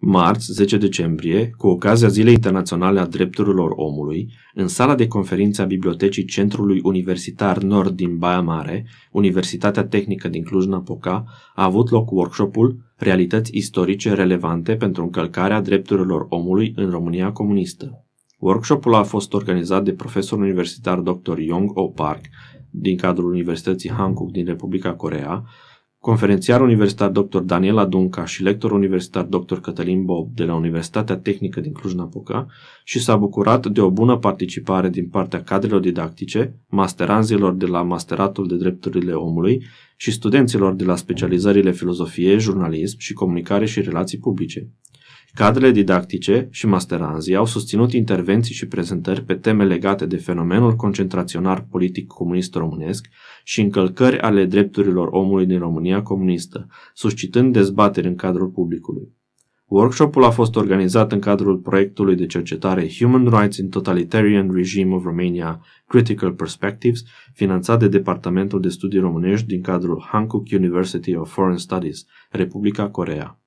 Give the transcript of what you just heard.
Marți, 10 decembrie, cu ocazia Zilei Internaționale a Drepturilor Omului, în sala de conferințe a Bibliotecii Centrului Universitar Nord din Baia Mare, Universitatea Tehnică din Cluj-Napoca, a avut loc workshopul Realități istorice relevante pentru încălcarea drepturilor omului în România comunistă. Workshopul a fost organizat de profesorul universitar dr. Yong O Park din cadrul Universității Hankook din Republica Corea, Conferențiar universitar dr. Daniela Dunca și lector universitar dr. Cătălin Bob de la Universitatea Tehnică din Cluj-Napoca și s-a bucurat de o bună participare din partea cadrelor didactice, masteranzilor de la Masteratul de Drepturile Omului și studenților de la specializările filozofie, jurnalism și comunicare și relații publice. Cadrele didactice și masteranzii au susținut intervenții și prezentări pe teme legate de fenomenul concentraționar politic comunist românesc și încălcări ale drepturilor omului din România comunistă, suscitând dezbateri în cadrul publicului. Workshopul a fost organizat în cadrul proiectului de cercetare Human Rights in Totalitarian Regime of Romania Critical Perspectives, finanțat de Departamentul de Studii Românești din cadrul Hankook University of Foreign Studies, Republica Corea.